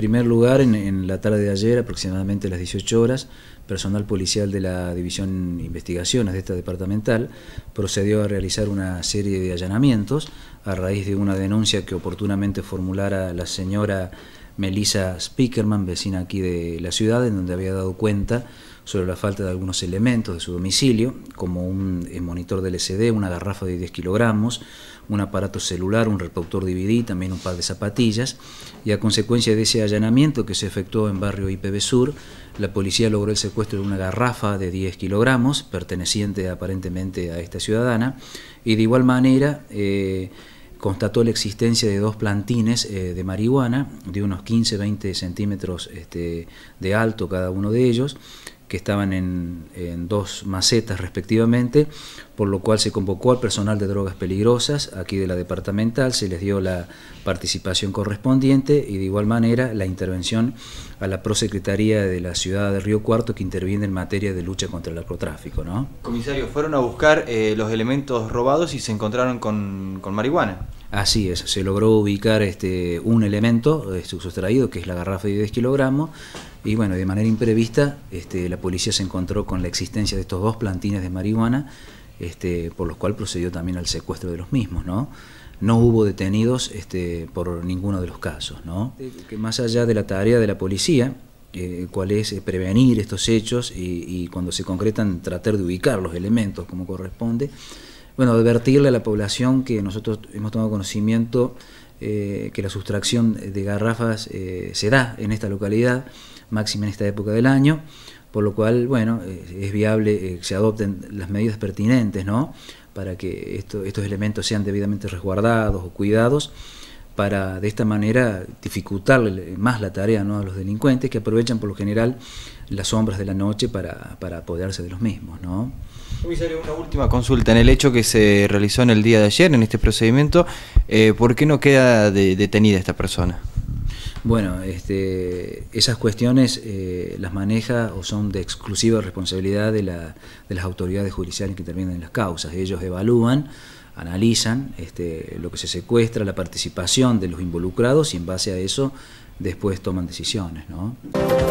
primer lugar, en, la tarde de ayer, aproximadamente a las 18 horas, personal policial de la División Investigaciones de esta departamental procedió a realizar una serie de allanamientos a raíz de una denuncia que oportunamente formulara la señora Melissa Spickerman, vecina aquí de la ciudad, en donde había dado cuenta sobre la falta de algunos elementos de su domicilio, como un eh, monitor de LCD, una garrafa de 10 kilogramos, un aparato celular, un reproductor DVD, también un par de zapatillas, y a consecuencia de ese allanamiento que se efectuó en barrio IPB Sur, la policía logró el secuestro de una garrafa de 10 kilogramos, perteneciente aparentemente a esta ciudadana, y de igual manera... Eh, constató la existencia de dos plantines eh, de marihuana de unos 15-20 centímetros este, de alto cada uno de ellos que estaban en, dos macetas respectivamente, por lo cual se convocó al personal de drogas peligrosas aquí de la departamental, se les dio la participación correspondiente y de igual manera la intervención a la prosecretaría de la ciudad de Río Cuarto que interviene en materia de lucha contra el narcotráfico. ¿no? Comisario, fueron a buscar eh, los elementos robados y se encontraron con, marihuana. Así es, se logró ubicar este, un elemento eh, sustraído, que es la garrafa de 10 kilogramos, y bueno, de manera imprevista, este, la policía se encontró con la existencia de estos dos plantines de marihuana, este, por los cual procedió también al secuestro de los mismos, ¿no? No hubo detenidos este, por ninguno de los casos, ¿no? Que más allá de la tarea de la policía, eh, cuál es eh, prevenir estos hechos y cuando se concretan tratar de ubicar los elementos como corresponde, bueno, advertirle a la población que nosotros hemos tomado conocimiento eh, que la sustracción de garrafas eh, se da en esta localidad, máxima en esta época del año, por lo cual, bueno, eh, es viable que se adopten las medidas pertinentes, ¿no? Para que estos elementos sean debidamente resguardados o cuidados para de esta manera dificultarle más la tarea ¿no? a los delincuentes que aprovechan por lo general las sombras de la noche para, para apoderarse de los mismos. ¿no? una última consulta. En el hecho que se realizó en el día de ayer, en este procedimiento, eh, ¿por qué no queda detenida esta persona? Bueno, este, esas cuestiones eh, las maneja o son de exclusiva responsabilidad de, las autoridades judiciales que intervienen en las causas. Ellos evalúan, analizan este, lo que se secuestra, la participación de los involucrados y en base a eso después toman decisiones. ¿no?